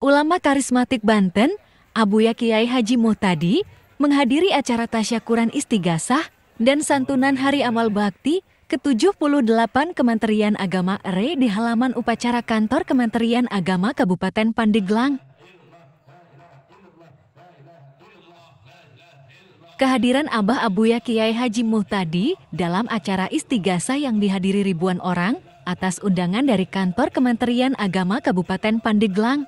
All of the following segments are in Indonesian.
Ulama karismatik Banten, Abuya Kiai Haji Muhtadi, menghadiri acara tasyakuran istigasah dan santunan Hari Amal Bakti ke-78 Kementerian Agama RE di halaman upacara kantor Kementerian Agama Kabupaten Pandeglang. Kehadiran Abah Abuya Kiai Haji Muhtadi dalam acara istigasa yang dihadiri ribuan orang atas undangan dari kantor Kementerian Agama Kabupaten Pandeglang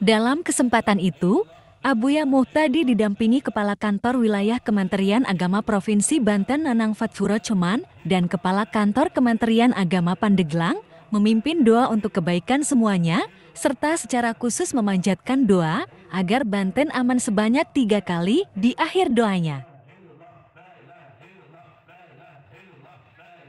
Dalam kesempatan itu, Abuya Muhtadi didampingi Kepala Kantor Wilayah Kementerian Agama Provinsi Banten Nanang Fatfuro Cuman dan Kepala Kantor Kementerian Agama Pandeglang memimpin doa untuk kebaikan semuanya, serta secara khusus memanjatkan doa agar Banten aman sebanyak tiga kali di akhir doanya.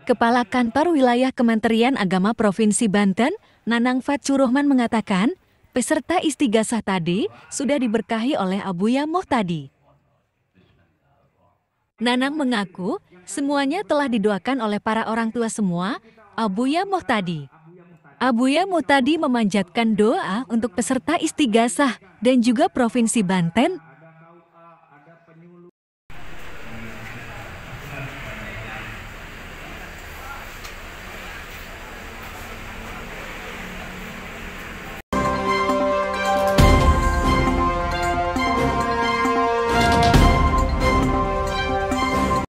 Kepala Kantor Wilayah Kementerian Agama Provinsi Banten, Nanang Fatsurohman mengatakan, Peserta istighasah tadi sudah diberkahi oleh Abuya tadi. Nanang mengaku semuanya telah didoakan oleh para orang tua semua, Abuya Abu Abuya tadi memanjatkan doa untuk peserta istighasah dan juga Provinsi Banten